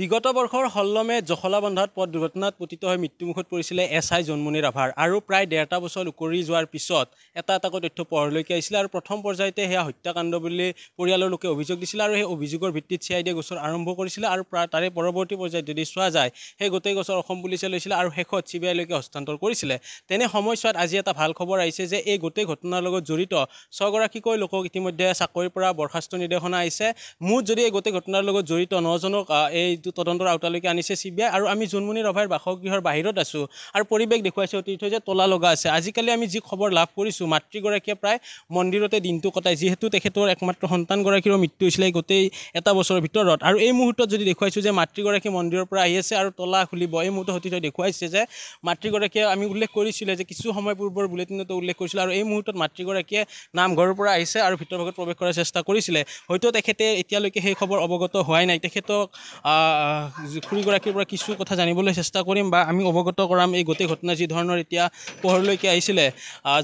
বিগত বৰ্ষৰ হল্লমে জখলাবন্ধাত পথ দুৰ্ঘটনাত পতিত হৈ মৃত্যুমুখত পৰিছিলে এছ আই জোনমণিৰ আভাৰ আৰু প্ৰায় ডেৰটা বছৰ উকৰি যোৱাৰ পিছত এটা এটাকৈ তথ্য পোহৰলৈকে আহিছিলে আৰু প্ৰথম পৰ্যায়তে সেয়া হত্যাকাণ্ড বুলি পৰিয়ালৰ লোকে অভিযোগ দিছিলে আৰু সেই অভিযোগৰ ভিত্তিত চি আই ডিয়ে গোচৰ আৰম্ভ কৰিছিলে আৰু তাৰে পৰৱৰ্তী পৰ্যায়ত যদি চোৱা যায় সেই গোটেই গোচৰ অসম পুলিচে লৈছিলে আৰু শেষত চি বি আইলৈকে হস্তান্তৰ কৰিছিলে তেনে সময়ছোৱাত আজি এটা ভাল খবৰ আহিছে যে এই গোটেই ঘটনাৰ লগত জড়িত ছগৰাকীকৈ লোকক ইতিমধ্যে চাকৰিৰ পৰা বৰ্খাস্ত নিৰ্দেশনা আহিছে মুঠ যদি এই গোটেই ঘটনাৰ লগত জড়িত নজনক এই যিটো তদন্তৰ আওতালৈকে আনিছে চি বি আই আৰু আমি জোনমণি ৰভাইৰ বাসগৃহৰ বাহিৰত আছোঁ আৰু পৰিৱেশ দেখুৱাইছে অতিথি যে তলা লগা আছে আজিকালি আমি যি খবৰ লাভ কৰিছোঁ মাতৃগৰাকীয়ে প্ৰায় মন্দিৰতে দিনটো কটায় যিহেতু তেখেতৰ একমাত্ৰ সন্তানগৰাকীৰো মৃত্যু হৈছিলে গোটেই এটা বছৰৰ ভিতৰত আৰু এই মুহূৰ্তত যদি দেখুৱাইছোঁ যে মাতৃগৰাকী মন্দিৰৰ পৰা আহি আছে আৰু তলা খুলিব এই মুহূৰ্তত অতিথি দেখুৱাইছে যে মাতৃগৰাকীয়ে আমি উল্লেখ কৰিছিলে যে কিছু সময় পূৰ্বৰ বুলেটিনতে উল্লেখ কৰিছিলে আৰু এই মুহূৰ্তত মাতৃগৰাকীয়ে নামঘৰৰ পৰা আহিছে আৰু ভিতৰ ভাগত প্ৰৱেশ কৰাৰ চেষ্টা কৰিছিলে হয়তো তেখেতে এতিয়ালৈকে সেই খবৰ অৱগত হোৱাই নাই তেখেতক খুৰীগৰাকীৰ পৰা কিছু কথা জানিবলৈ চেষ্টা কৰিম বা আমি অৱগত কৰাম এই গোটেই ঘটনা যি ধৰণৰ এতিয়া পোহৰলৈকে আহিছিলে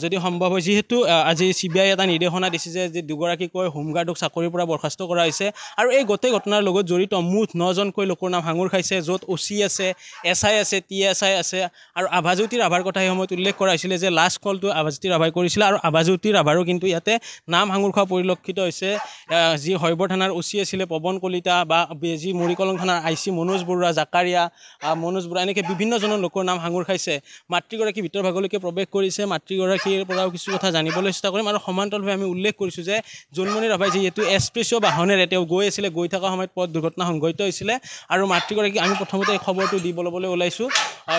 যদি সম্ভৱ হয় যিহেতু আজি চি বি আই এটা নিৰ্দেশনা দিছে যে দুগৰাকীকৈ হোমগাৰ্ডক চাকৰিৰ পৰা বৰ্খাস্ত কৰা হৈছে আৰু এই গোটেই ঘটনাৰ লগত জড়িত মুঠ নজনকৈ লোকৰ নাম ভাঙোৰ খাইছে য'ত অ' চি আছে এছ আই আছে টি এছ আই আছে আৰু আভাজ্যোতি ৰাভাৰ কথা সেই সময়ত উল্লেখ কৰা হৈছিলে যে লাষ্ট কলটো আভাজ্যোতি ৰাভাই কৰিছিলে আৰু আভাজ্যোতি ৰাভাৰো কিন্তু ইয়াতে নাম ভাঙোৰ খোৱা পৰিলক্ষিত হৈছে যি হৈব থানাৰ অ' চি আছিলে পৱন কলিতা বা যি মৰিকলং থানাৰ আপোনাৰ আই চি মনোজ বৰুৱা জাকাৰিয়া মনোজ বৰুৱা এনেকৈ বিভিন্নজনৰ লোকৰ নাম সাঙুৰ খাইছে মাতৃগৰাকী ভাগলৈকে প্ৰৱেশ কৰিছে মাতৃগৰাকীৰ পৰাও কিছু কথা জানিবলৈ চেষ্টা কৰিম আৰু সমান্তৰালভাৱে আমি উল্লেখ কৰিছোঁ যে জোনমণি ৰাভাই যিহেতু এক্সপ্ৰেছিঅ' বাহনেৰে তেওঁ গৈ আছিলে গৈ থকা সময়ত পথ দুৰ্ঘটনা সংঘটিত হৈছিলে আৰু মাতৃগৰাকীক আমি প্ৰথমতে এই খবৰটো দিব ল'বলৈ ওলাইছোঁ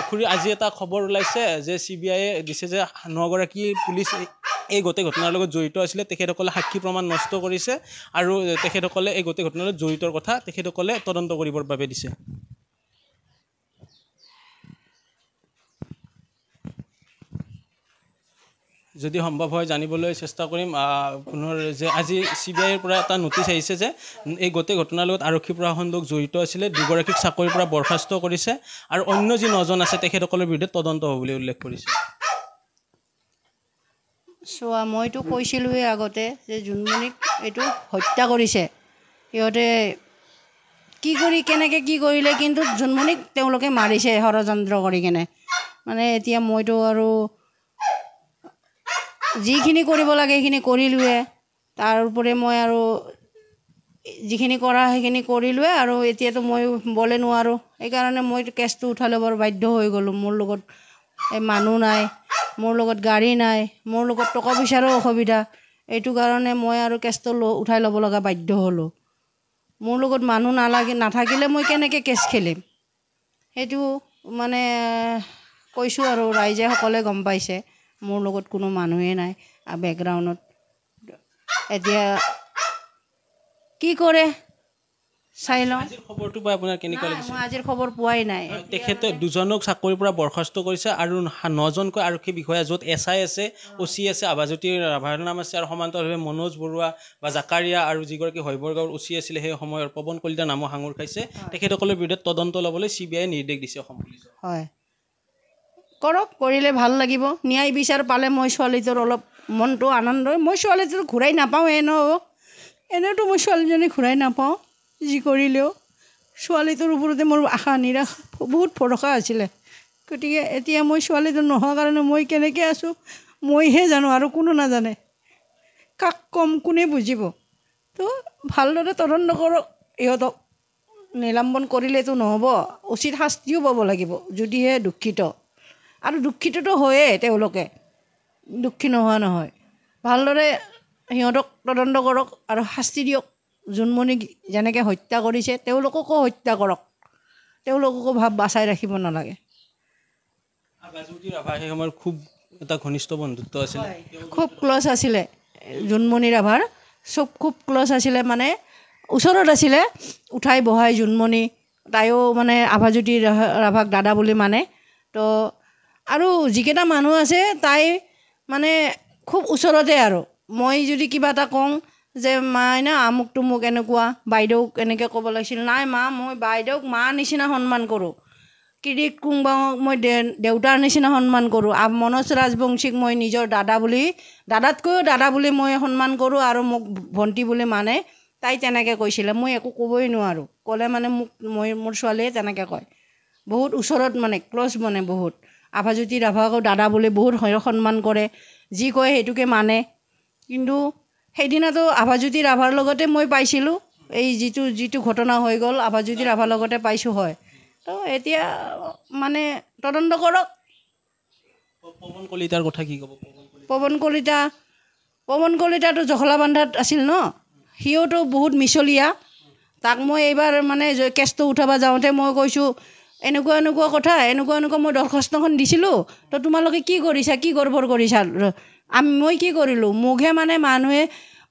খুৰী আজি এটা খবৰ ওলাইছে যে চি বি আয়ে দিছে যে নগৰাকী পুলিচ এই গোটেই ঘটনাৰ লগত জড়িত আছিলে তেখেতসকলে সাক্ষী প্ৰমাণ নষ্ট কৰিছে আৰু তেখেতসকলে এই গোটেই ঘটনাৰ লগত জড়িতৰ কথা তেখেতসকলে তদন্ত কৰিবৰ বাবে দিছে যদি সম্ভৱ হয় জানিবলৈ চেষ্টা কৰিম পুনৰ যে আজি চি বি আইৰ পৰা এটা নটিচ আহিছে যে এই গোটেই ঘটনাৰ লগত আৰক্ষী প্ৰশাসন লোক জড়িত আছিলে দুগৰাকীক চাকৰিৰ পৰা বৰ্খাস্ত কৰিছে আৰু অন্য যি নজন আছে তেখেতসকলৰ বিৰুদ্ধে তদন্ত হ'ব বুলি উল্লেখ কৰিছে চোৱা মইতো কৈছিলোঁৱেই আগতে যে জোনমণিক এইটো হত্যা কৰিছে সিহঁতে কি কৰি কেনেকৈ কি কৰিলে কিন্তু জোনমণিক তেওঁলোকে মাৰিছে ষড়যন্ত্ৰ কৰি কেনে মানে এতিয়া মইতো আৰু যিখিনি কৰিব লাগে সেইখিনি কৰিলোঁৱে তাৰ উপৰি মই আৰু যিখিনি কৰা সেইখিনি কৰিলোঁৱে আৰু এতিয়াতো মই বলে নোৱাৰোঁ সেইকাৰণে মইতো কেছটো উঠাই ল'বৰ বাধ্য হৈ গ'লোঁ মোৰ লগত এই মানুহ নাই মোৰ লগত গাড়ী নাই মোৰ লগত টকা পইচাৰো অসুবিধা এইটো কাৰণে মই আৰু কেছটো ল উঠাই ল'ব লগা বাধ্য হ'লোঁ মোৰ লগত মানুহ নালাগে নাথাকিলে মই কেনেকৈ কেছ খেলিম সেইটো মানে কৈছোঁ আৰু ৰাইজে সকলোৱে গম পাইছে মোৰ লগত কোনো মানুহেই নাই বেকগ্ৰাউণ্ডত এতিয়া কি কৰে চাই লওঁ খবৰটো পাই আপোনাৰ কেনেকুৱা লাগিছে মই আজিৰ খবৰ পোৱাই নাই তেখেতে দুজনক চাকৰিৰ পৰা বৰ্খাস্ত কৰিছে আৰু নজনকৈ আৰক্ষী বিষয়া য'ত এছ আই আছে অ' চি আছে আভাজ্যোতিৰ ৰাভাৰ নাম আছে আৰু সমান্তৰভাৱে মনোজ বৰুৱা বা জাকাৰিয়া আৰু যিগৰাকী হৈবৰ্গৰ অ' চি আছিলে সেই সময়ৰ পৱন কলিতা নামো সাঙুৰ খাইছে তেখেতসকলৰ বিৰুদ্ধে তদন্ত ল'বলৈ চি বি আইয়ে নিৰ্দেশ দিছে অসম হয় কৰক কৰিলে ভাল লাগিব ন্যায় বিচাৰ পালে মই ছোৱালীজোৰ অলপ মনটো আনন্দ মই ছোৱালীজোৰ ঘূৰাই নাপাওঁ এনেও এনেওতো মই ছোৱালীজনী ঘূৰাই নাপাওঁ যি কৰিলেও ছোৱালীটোৰ ওপৰতে মোৰ আশা নিৰাশ বহুত ভৰসা আছিলে গতিকে এতিয়া মই ছোৱালীটো নোহোৱাৰ কাৰণে মই কেনেকৈ আছোঁ মইহে জানো আৰু কোনো নাজানে কাক কম কোনে বুজিব তো ভালদৰে তদন্ত কৰক ইহঁতক নিলম্বন কৰিলেতো নহ'ব উচিত শাস্তিও পাব লাগিব যদিহে দুখিত আৰু দুখিতটো হয়ে তেওঁলোকে দুখী নোহোৱা নহয় ভালদৰে সিহঁতক তদন্ত কৰক আৰু শাস্তি দিয়ক জোনমণি যেনেকৈ হত্যা কৰিছে তেওঁলোককো হত্যা কৰক তেওঁলোককো ভাৱ বাচাই ৰাখিব নালাগে খুব এটা ঘনিষ্ঠ বন্ধুত্ব আছিলে খুব ক্লছ আছিলে জোনমণি ৰাভাৰ চব খুব ক্ল'জ আছিলে মানে ওচৰত আছিলে উঠাই বহাই জোনমণি তাইও মানে আভাজ্যোতি ৰাভাক দাদা বুলি মানে তো আৰু যিকেইটা মানুহ আছে তাই মানে খুব ওচৰতে আৰু মই যদি কিবা এটা কওঁ যে মা এনে আমুকটো মোক এনেকুৱা বাইদেউক এনেকৈ ক'ব লাগিছিল নাই মা মই বাইদেউক মা নিচিনা সন্মান কৰোঁ কিৰিক কোংবাঙক মই দে দেউতাৰ নিচিনা সন্মান কৰোঁ আৰু মনোজ ৰাজবংশীক মই নিজৰ দাদা বুলি দাদাতকৈও দাদা বুলি মই সন্মান কৰোঁ আৰু মোক ভণ্টি বুলি মানে তাই তেনেকৈ কৈছিলে মই একো ক'বই নোৱাৰোঁ ক'লে মানে মোক মই মোৰ ছোৱালীয়ে তেনেকৈ কয় বহুত ওচৰত মানে ক্ল'জ মানে বহুত আভাজ্যোতি ৰাভাকো দাদা বুলি বহুত সন্মান কৰে যি কয় সেইটোকে মানে কিন্তু সেইদিনাতো আভাজ্যোতি ৰাভাৰ লগতে মই পাইছিলোঁ এই যিটো যিটো ঘটনা হৈ গ'ল আভাজ্যোতি ৰাভাৰ লগতে পাইছোঁ হয় তো এতিয়া মানে তদন্ত কৰক পৱন কলিতাৰ কথা কি ক'ব পৱন কলিতা পৱন কলিতাটো জখলা বান্ধাত আছিল ন সিওতো বহুত মিছলীয়া তাক মই এইবাৰ মানে কেছটো উঠাব যাওঁতে মই কৈছোঁ এনেকুৱা এনেকুৱা কথা এনেকুৱা এনেকুৱা মই দৰ্খাস্তখন দিছিলোঁ তো তোমালোকে কি কৰিছা কি গড়বৰ কৰিছা আমি মই কি কৰিলোঁ মোকহে মানে মানুহে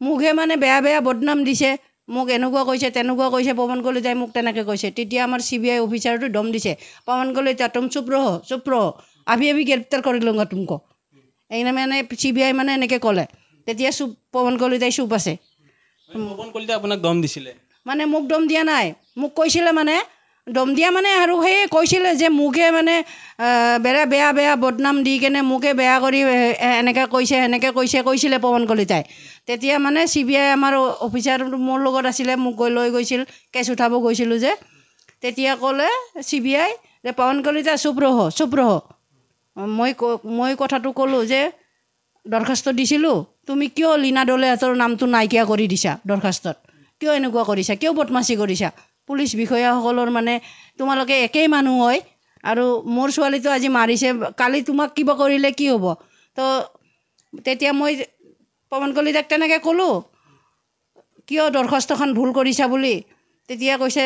মোকহে মানে বেয়া বেয়া বদনাম দিছে মোক এনেকুৱা কৈছে তেনেকুৱা কৈছে পৱন কলিতাই মোক তেনেকৈ কৈছে তেতিয়া আমাৰ চি বি আই অফিচাৰটো দম দিছে পৱন কলিতা তুমি চুপ ৰহ চুপ ৰহ আভি আভি গ্ৰেপ্তাৰ কৰি লওঁগা তুমক এই মানে চি বি আই মানে এনেকৈ ক'লে তেতিয়া চুপ পৱন কলিতাই চুপ আছে পৱন কলিতাই আপোনাক দম দিছিলে মানে মোক দম দিয়া নাই মোক কৈছিলে মানে দম দিয়া মানে আৰু সেয়ে কৈছিলে যে মোকে মানে বেৰে বেয়া বেয়া বদনাম দি কেনে মোকে বেয়া কৰি এনেকৈ কৈছে সেনেকৈ কৈছে কৈছিলে পৱন কলিতাই তেতিয়া মানে চি বি আই আমাৰ অফিচাৰ মোৰ লগত আছিলে মোক গৈ লৈ গৈছিল কেছ উঠাব গৈছিলোঁ যে তেতিয়া ক'লে চি বি আই যে পৱন কলিতা চুপ ৰহ চুপ ৰহ মই মই কথাটো ক'লোঁ যে দৰখাস্ত দিছিলোঁ তুমি কিয় লীনা দলেহঁতৰ নামটো নাইকিয়া কৰি দিছা দৰখাস্তত কিয় এনেকুৱা কৰিছা কিয় বদমাচি কৰিছা পুলিচ বিষয়াসকলৰ মানে তোমালোকে একেই মানুহ হয় আৰু মোৰ ছোৱালীটো আজি মাৰিছে কালি তোমাক কিবা কৰিলে কি হ'ব তো তেতিয়া মই পৱন কলিতাক তেনেকৈ ক'লোঁ কিয় দৰ্খাস্তখন ভুল কৰিছা বুলি তেতিয়া কৈছে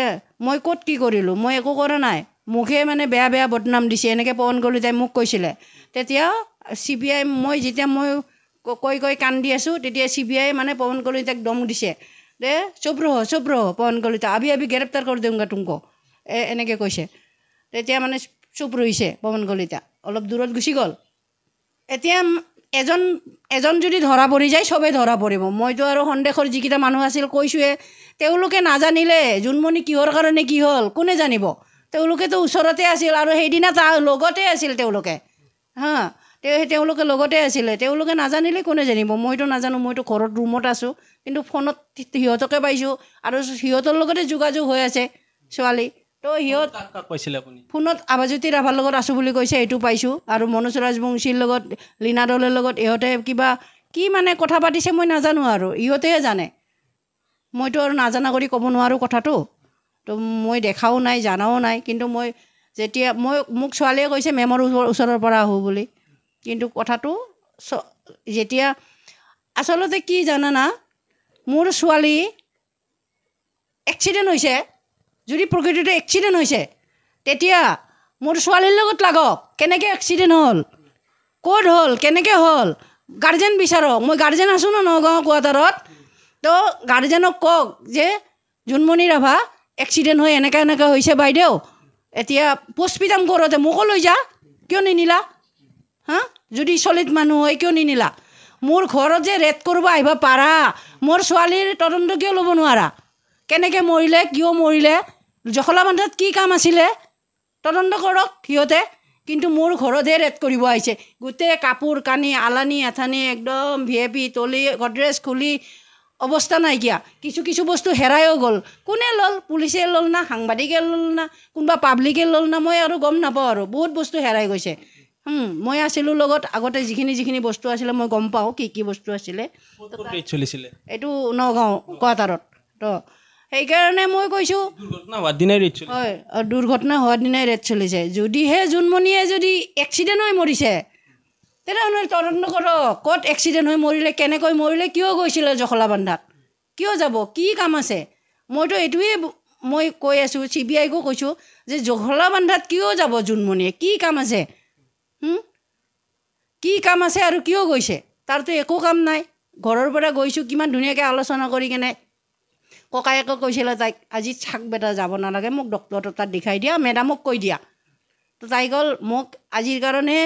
মই ক'ত কি কৰিলোঁ মই একো কৰা নাই মোকহে মানে বেয়া বেয়া বদনাম দিছে এনেকৈ পৱন কলিতাই মোক কৈছিলে তেতিয়া চি বি আই মই যেতিয়া মই কৈ কৈ কান্দি আছোঁ তেতিয়া চি বি আই মানে পৱন কলিতাক দম দিছে দে চব ৰহ চব ৰহ পৱন কলিতা আবি আবি গ্ৰেপ্তাৰ কৰি দিওঁগা তুমক এ এনেকৈ কৈছে তেতিয়া মানে চুপ ৰহিছে পৱন কলিতা অলপ দূৰত গুচি গ'ল এতিয়া এজন এজন যদি ধৰা পৰি যায় চবেই ধৰা পৰিব মইতো আৰু সন্দেশৰ যিকেইটা মানুহ আছিল কৈছোঁৱে তেওঁলোকে নাজানিলে জোনমণি কিহৰ কাৰণে কি হ'ল কোনে জানিব তেওঁলোকেতো ওচৰতে আছিল আৰু সেইদিনা তাৰ লগতে আছিল তেওঁলোকে হা তেওঁ তেওঁলোকে লগতে আছিলে তেওঁলোকে নাজানিলে কোনে জানিব মইতো নাজানো মইতো ঘৰত ৰুমত আছোঁ কিন্তু ফোনত সিহঁতকে পাইছোঁ আৰু সিহঁতৰ লগতে যোগাযোগ হৈ আছে ছোৱালী তো সিহঁত কৈছিলে আপুনি ফোনত আভাজ্যোতি ৰাভাৰ লগত আছোঁ বুলি কৈছে এইটো পাইছোঁ আৰু মনোজ ৰাজবংশীৰ লগত লীনা দলৰ লগত ইহঁতে কিবা কি মানে কথা পাতিছে মই নাজানো আৰু ইহঁতেহে জানে মইতো আৰু নাজানা কৰি ক'ব নোৱাৰোঁ কথাটো তো মই দেখাও নাই জনাও নাই কিন্তু মই যেতিয়া মই মোক ছোৱালীয়ে কৈছে মেমৰ ওচৰ ওচৰৰ পৰা আহোঁ বুলি কিন্তু কথাটো যেতিয়া আচলতে কি জানানা মোৰ ছোৱালী এক্সিডেণ্ট হৈছে যদি প্ৰকৃততে এক্সিডেণ্ট হৈছে তেতিয়া মোৰ ছোৱালীৰ লগত লাগক কেনেকৈ এক্সিডেণ্ট হ'ল ক'ত হ'ল কেনেকৈ হ'ল গাৰ্জেন বিচাৰক মই গাৰ্জেন আছোঁ ন নগাঁও কোৱাটাৰত তো গাৰ্জেনক কওক যে জোনমণি ৰাভা এক্সিডেণ্ট হৈ এনেকৈ এনেকৈ হৈছে বাইদেউ এতিয়া পষ্টমৰ্টেম কৰোঁতে মোকো লৈ যা কিয় নিনিলা হা যদি চলিত মানুহ হয় কিয় নিনিলা মোৰ ঘৰত যে ৰেড কৰিব আহিব পাৰা মোৰ ছোৱালীৰ তদন্ত কিয় ল'ব নোৱাৰা কেনেকৈ মৰিলে কিয় মৰিলে জখলা বান্ধাত কি কাম আছিলে তদন্ত কৰক সিহঁতে কিন্তু মোৰ ঘৰতহে ৰেড কৰিব আহিছে গোটেই কাপোৰ কানি আলানি আথানি একদম ভি এ পি তলি গড্ৰেজ খুলি অৱস্থা নাইকিয়া কিছু কিছু বস্তু হেৰাইও গ'ল কোনে ল'ল পুলিচে ল'ল না সাংবাদিকে ল'ল না কোনোবা পাব্লিকে ল'ল না মই আৰু গম নাপাওঁ আৰু বহুত বস্তু হেৰাই গৈছে মই আছিলোঁ লগত আগতে যিখিনি যিখিনি বস্তু আছিলে মই গম পাওঁ কি কি বস্তু আছিলে এইটো নগাঁও কোৱাটাৰত ত সেইকাৰণে মই কৈছোঁ হয় দুৰ্ঘটনা হোৱাৰ দিনাই ৰেট চলিছে যদিহে জোনমণিয়ে যদি এক্সিডেণ্ট হৈ মৰিছে তেনেহ'লে তদন্ত কৰক ক'ত এক্সিডেণ্ট হৈ মৰিলে কেনেকৈ মৰিলে কিয় গৈছিলে জখলা বান্ধাত কিয় যাব কি কাম আছে মইতো এইটোৱেই মই কৈ আছোঁ চি বি আইকো কৈছোঁ যে জখলা বান্ধাত কিয় যাব জোনমণিয়ে কি কাম আছে কি কাম আছে আৰু কিয় গৈছে তাৰতো একো কাম নাই ঘৰৰ পৰা গৈছোঁ কিমান ধুনীয়াকৈ আলোচনা কৰি কেনে ককায়েকে কৈছিলে তাইক আজি চাক বেটা যাব নালাগে মোক ডক্তৰ তাত দেখাই দিয়া মেডামক কৈ দিয়া তো তাই গ'ল মোক আজিৰ কাৰণে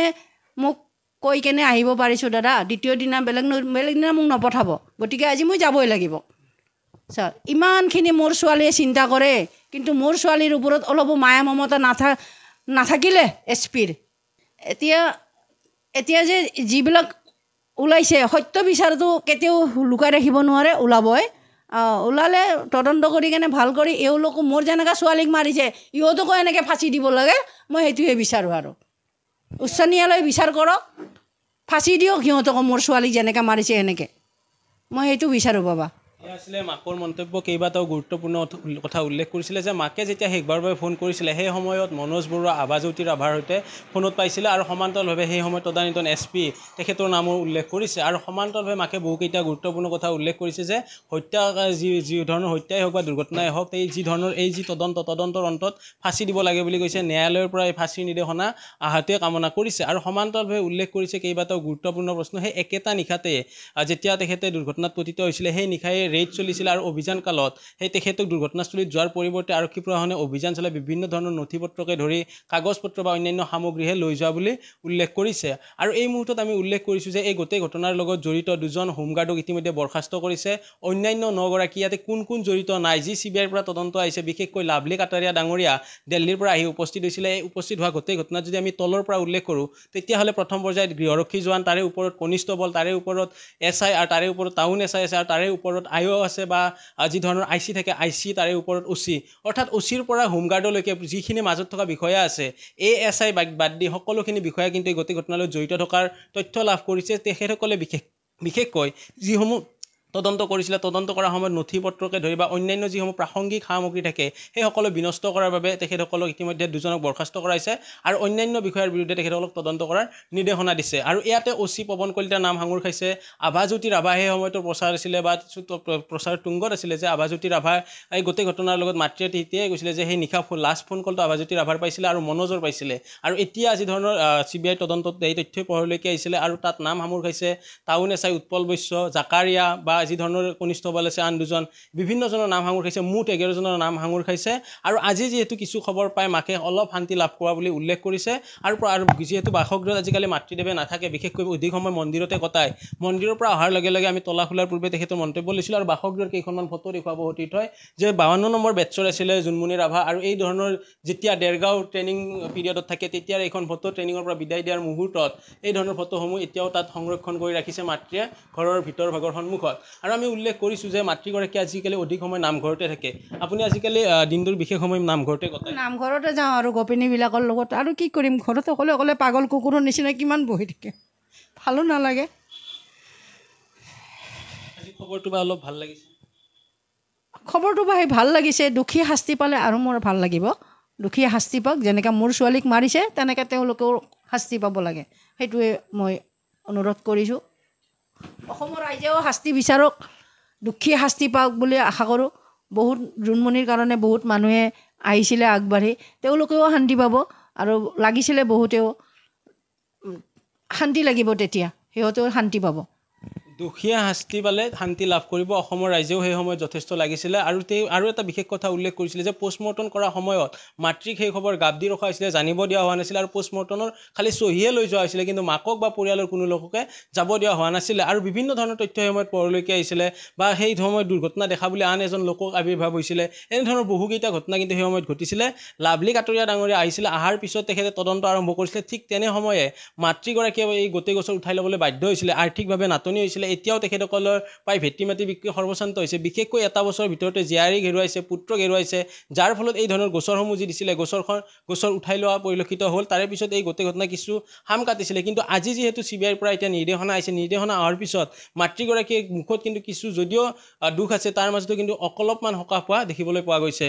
মোক কৈ কেনে আহিব পাৰিছোঁ দাদা দ্বিতীয় দিনা বেলেগ বেলেগ দিনা মোক নপঠাব গতিকে আজি মই যাবই লাগিব চা ইমানখিনি মোৰ ছোৱালীয়ে চিন্তা কৰে কিন্তু মোৰ ছোৱালীৰ ওপৰত অলপো মায়া মমতা নাথা নাথাকিলে এছ পিৰ এতিয়া এতিয়া যে যিবিলাক ওলাইছে সত্য বিচাৰটো কেতিয়াও লুকাই ৰাখিব নোৱাৰে ওলাবই ওলালে তদন্ত কৰি কেনে ভাল কৰি এওঁলোকো মোৰ যেনেকৈ ছোৱালীক মাৰিছে ইহঁতকো এনেকৈ ফাঁচি দিব লাগে মই সেইটোহে বিচাৰোঁ আৰু উচ্চ ন্যায়ালয় বিচাৰ কৰক ফাঁচি দিয়ক সিহঁতকো মোৰ ছোৱালীক যেনেকৈ মাৰিছে সেনেকৈ মই সেইটো বিচাৰোঁ বাবা এয়া আছিলে মাকৰ মন্তব্য কেইবাটাও গুৰুত্বপূৰ্ণ কথা উল্লেখ কৰিছিলে যে মাকে যেতিয়া শেষবাৰ বাবে ফোন কৰিছিলে সেই সময়ত মনোজ বৰুৱা আভা জ্যোতিৰ আভাৰ সৈতে ফোনত পাইছিলে আৰু সমান্তৰালভাৱে সেই সময়ত তদানীতন এছ পি তেখেতৰ নামো উল্লেখ কৰিছে আৰু সমান্তৰালভাৱে মাকে বহুকেইটা গুৰুত্বপূৰ্ণ কথা উল্লেখ কৰিছে যে হত্যা যি যি ধৰণৰ হত্যাই হওক বা দুৰ্ঘটনাই হওক এই যি ধৰণৰ এই যি তদন্ত তদন্তৰ অন্তত ফাঁচি দিব লাগে বুলি কৈছে ন্যায়ালয়ৰ পৰা এই ফাঁচিৰ নিৰ্দেশনা আহাটোৱে কামনা কৰিছে আৰু সমান্তৰালভাৱে উল্লেখ কৰিছে কেইবাটাও গুৰুত্বপূৰ্ণ প্ৰশ্ন সেই একেটা নিশাতে যেতিয়া তেখেতে দুৰ্ঘটনাত পতিত হৈছিলে সেই নিশাই ৰেইড চলিছিল আৰু অভিযান কালত সেই তেখেতক দুৰ্ঘটনাস্থলীত যোৱাৰ পৰিৱৰ্তে আৰক্ষী প্ৰশাসনে অভিযান চলাই বিভিন্ন ধৰণৰ নথি পত্ৰকে ধৰি কাগজ পত্ৰ বা অন্যান্য সামগ্ৰীহে লৈ যোৱা বুলি উল্লেখ কৰিছে আৰু এই মুহূৰ্তত আমি উল্লেখ কৰিছোঁ যে এই গোটেই ঘটনাৰ লগত জড়িত দুজন হোমগাৰ্ডক ইতিমধ্যে বৰ্খাস্ত কৰিছে অন্যান্য নগৰাকী ইয়াতে কোন কোন জড়িত নাই যি চি বি আইৰ পৰা তদন্ত আহিছে বিশেষকৈ লাভলী কাটাৰীয়া ডাঙৰীয়া দিল্লীৰ পৰা আহি উপস্থিত হৈছিলে এই উপস্থিত হোৱা গোটেই ঘটনাত যদি আমি তলৰ পৰা উল্লেখ কৰোঁ তেতিয়াহ'লে প্ৰথম পৰ্যায়ত গৃহৰক্ষী জোৱান তাৰে ওপৰত কনিষ্টবল তাৰে ওপৰত এছ আই আৰু তাৰে ওপৰত টাউন এছ আই আছে আৰু তাৰে ওপৰত আই অ' আছে বা যি ধৰণৰ আই চি থাকে আই চি তাৰে ওপৰত অ' চি অৰ্থাৎ অ' চিৰ পৰা হোমগাৰ্ডলৈকে যিখিনি মাজত থকা বিষয়া আছে এ এছ আই বাদ দি সকলোখিনি বিষয়া কিন্তু এই গোটেই ঘটনালৈ জড়িত থকাৰ তথ্য লাভ কৰিছে তেখেতসকলে বিশেষ বিশেষকৈ যিসমূহ তদন্ত কৰিছিলে তদন্ত কৰাৰ সময়ত নথি পত্ৰকে ধৰি বা অন্যান্য যিসমূহ প্ৰাসংগিক সামগ্ৰী থাকে সেইসকলক বিনষ্ট কৰাৰ বাবে তেখেতসকলক ইতিমধ্যে দুজনক বৰ্খাস্ত কৰাইছে আৰু অন্যান্য বিষয়াৰ বিৰুদ্ধে তেখেতসকলক তদন্ত কৰাৰ নিৰ্দেশনা দিছে আৰু ইয়াতে অ' চি পৱন কলিতাৰ নাম সাঙুৰ খাইছে আভা জ্যোতি ৰাভা সেই সময়তো প্ৰচাৰ আছিলে বা প্ৰচাৰ তুংগত আছিলে যে আভাজ্যোতি ৰাভা এই গোটেই ঘটনাৰ লগত মাতৃয়ে তেতিয়াই কৈছিলে যে সেই নিশা ফোন লাষ্ট ফোন কলটো আভাজ্যোতি ৰাভাৰ পাইছিলে আৰু মনোজৰ পাইছিলে আৰু এতিয়া আজি ধৰণৰ চি বি আই তদন্তত এই তথ্য পোহৰলৈকে আহিছিলে আৰু তাত নাম সামুৰ খাইছে টাউনে চাই উৎপল বৈশ্য জাকাৰিয়া বা বা যি ধৰণৰ কনিষ্ঠবল আছে আন দুজন বিভিন্নজনৰ নাম সাঙুৰ খাইছে মুঠ এঘাৰজনৰ নাম সাঙুৰ খাইছে আৰু আজি যিহেতু কিছু খবৰ পাই মাকে অলপ শান্তি লাভ কৰা বুলি উল্লেখ কৰিছে আৰু যিহেতু বাসগৃহত আজিকালি মাতৃদেৱে নাথাকে বিশেষকৈ অধিক সময় মন্দিৰতে কটায় মন্দিৰৰ পৰা অহাৰ লগে লগে আমি তলা খোলাৰ পূৰ্বে তেখেতৰ মন্তব্য লৈছিলোঁ আৰু বাসগৃহৰ কেইখনমান ফটো দেখুৱাব সতীত হয় যে বাৱন্ন নম্বৰ বেটছৰ আছিলে জুনমুনি ৰাভা আৰু এই ধৰণৰ যেতিয়া ডেৰগাঁও ট্ৰেইনিং পিৰিয়ডত থাকে তেতিয়াৰ এইখন ফটো ট্ৰেইনিঙৰ পৰা বিদায় দিয়াৰ মুহূৰ্তত এই ধৰণৰ ফটোসমূহ এতিয়াও তাত সংৰক্ষণ কৰি ৰাখিছে মাতৃয়ে ঘৰৰ ভিতৰ ভাগৰ সন্মুখত আৰু আমি উল্লেখ কৰিছোঁ যে মাতৃগৰাকী আজিকালি অধিক সময় নামঘৰতে থাকে আপুনি আজিকালি দিনটোৰ বিশেষ সময় নামঘৰতে কটায় নামঘৰতে যাওঁ আৰু গোপিনীবিলাকৰ লগত আৰু কি কৰিম ঘৰত অকলে অকলে পাগল কুকুৰৰ নিচিনা কিমান বহি থাকে ভালো নালাগে খবৰটো বা অলপ ভাল লাগিছে খবৰটো বা ভাল লাগিছে দুখী শাস্তি পালে আৰু মোৰ ভাল লাগিব দুখী শাস্তি পাওক যেনেকৈ মোৰ ছোৱালীক মাৰিছে তেনেকৈ তেওঁলোকেও শাস্তি পাব লাগে সেইটোৱে মই অনুৰোধ কৰিছোঁ অসমৰ ৰাইজেও শাস্তি বিচাৰক দুখী শাস্তি পাওক বুলি আশা কৰোঁ বহুত জোনমণিৰ কাৰণে বহুত মানুহে আহিছিলে আগবাঢ়ি তেওঁলোকেও শান্তি পাব আৰু লাগিছিলে বহুতেও শান্তি লাগিব তেতিয়া সিহঁতেও শান্তি পাব দুখীয়া শাস্তি পালে শান্তি লাভ কৰিব অসমৰ ৰাইজেও সেই সময়ত যথেষ্ট লাগিছিলে আৰু তেওঁ আৰু এটা বিশেষ কথা উল্লেখ কৰিছিলে যে পষ্টমৰ্টম কৰাৰ সময়ত মাতৃক সেই খবৰ গাপ দি ৰখা হৈছিলে জানিব দিয়া হোৱা নাছিলে আৰু পষ্টমৰ্টমৰ খালী চহীয়ে লৈ যোৱা হৈছিলে কিন্তু মাকক বা পৰিয়ালৰ কোনো লোককে যাব দিয়া হোৱা নাছিলে আৰু বিভিন্ন ধৰণৰ তথ্য সেই সময়ত পৰলৈকে আহিছিলে বা সেই সময়ত দুৰ্ঘটনা দেখা বুলি আন এজন লোকক আৱিৰ্ভাৱ হৈছিলে এনেধৰণৰ বহুকেইটা ঘটনা কিন্তু সেই সময়ত ঘটিছিলে লাভলী কাটৰীয়া ডাঙৰীয়া আহিছিলে অহাৰ পিছত তেখেতে তদন্ত আৰম্ভ কৰিছিলে ঠিক তেনে সময়ে মাতৃগৰাকীয়ে এই গোটেই গছৰ উঠাই ল'বলৈ বাধ্য হৈছিলে আৰ্থিকভাৱে নাটনি হৈছিলে এতিয়াও তেখেতসকলৰ প্ৰায় ভেটি মাটি বিক্ৰী সৰ্বশান্ত হৈছে বিশেষকৈ এটা বছৰৰ ভিতৰতে জীয়াৰী হেৰুৱাইছে পুত্ৰ হেৰুৱাইছে যাৰ ফলত এই ধৰণৰ গোচৰসমূহ যি দিছিলে গোচৰখন গোচৰ উঠাই লোৱা পৰিলক্ষিত হ'ল তাৰে পিছত এই গোটেই ঘটনা কিছু সাম কাটিছিলে কিন্তু আজি যিহেতু চি বি আইৰ পৰা এতিয়া নিৰ্দেশনা আহিছে নিৰ্দেশনা অহাৰ পিছত মাতৃগৰাকীৰ মুখত কিন্তু কিছু যদিও দুখ আছে তাৰ মাজতো কিন্তু অকলপমান সকাহ পোৱা দেখিবলৈ পোৱা গৈছে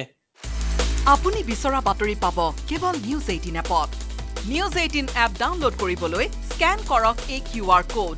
আপুনি বিচৰা বাতৰি পাব কেৱল নিউজ এইটিন এপত নিউজ এইটিন এপ ডাউনলোড কৰিবলৈ স্কেন কৰক এই কিউ আৰ ক'ড